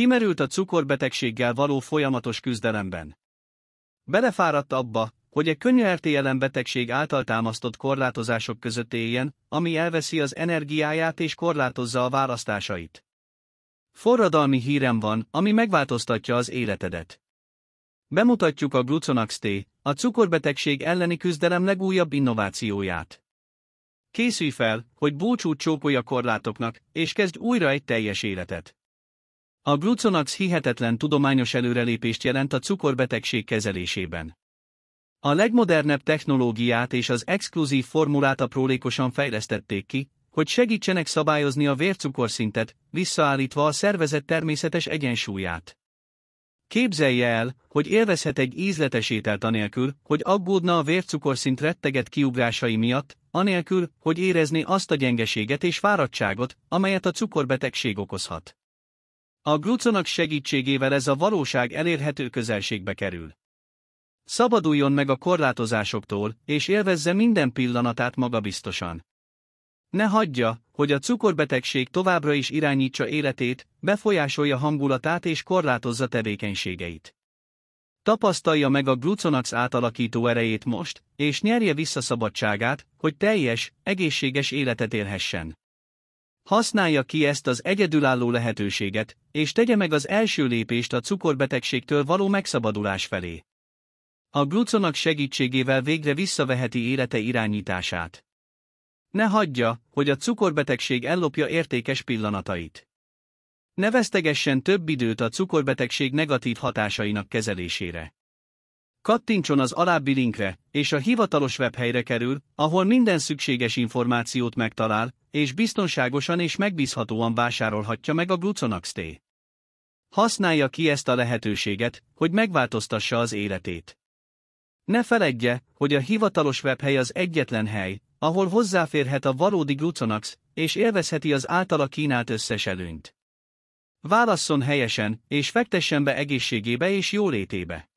Kimerült a cukorbetegséggel való folyamatos küzdelemben. Belefáradt abba, hogy egy könnyű RTLM betegség által támasztott korlátozások között éljen, ami elveszi az energiáját és korlátozza a választásait. Forradalmi hírem van, ami megváltoztatja az életedet. Bemutatjuk a Gluconax T, a cukorbetegség elleni küzdelem legújabb innovációját. Készülj fel, hogy búcsút csókolj a korlátoknak, és kezdj újra egy teljes életet. A gluconax hihetetlen tudományos előrelépést jelent a cukorbetegség kezelésében. A legmodernebb technológiát és az exkluzív formulát aprólékosan fejlesztették ki, hogy segítsenek szabályozni a vércukorszintet, visszaállítva a szervezet természetes egyensúlyát. Képzelje el, hogy élvezhet egy ízletes ételt anélkül, hogy aggódna a vércukorszint retteget kiugrásai miatt, anélkül, hogy érezné azt a gyengeséget és fáradtságot, amelyet a cukorbetegség okozhat. A glucanak segítségével ez a valóság elérhető közelségbe kerül. Szabaduljon meg a korlátozásoktól, és élvezze minden pillanatát magabiztosan. Ne hagyja, hogy a cukorbetegség továbbra is irányítsa életét, befolyásolja hangulatát és korlátozza tevékenységeit. Tapasztalja meg a glucanax átalakító erejét most, és nyerje vissza szabadságát, hogy teljes, egészséges életet élhessen. Használja ki ezt az egyedülálló lehetőséget, és tegye meg az első lépést a cukorbetegségtől való megszabadulás felé. A gluconak segítségével végre visszaveheti élete irányítását. Ne hagyja, hogy a cukorbetegség ellopja értékes pillanatait. Ne vesztegessen több időt a cukorbetegség negatív hatásainak kezelésére. Kattintson az alábbi linkre, és a hivatalos webhelyre kerül, ahol minden szükséges információt megtalál, és biztonságosan és megbízhatóan vásárolhatja meg a Gluconax-t. Használja ki ezt a lehetőséget, hogy megváltoztassa az életét. Ne feledje, hogy a hivatalos webhely az egyetlen hely, ahol hozzáférhet a valódi Gluconax, és élvezheti az általa kínált összes előnyt. Válasszon helyesen, és fektessen be egészségébe és jólétébe.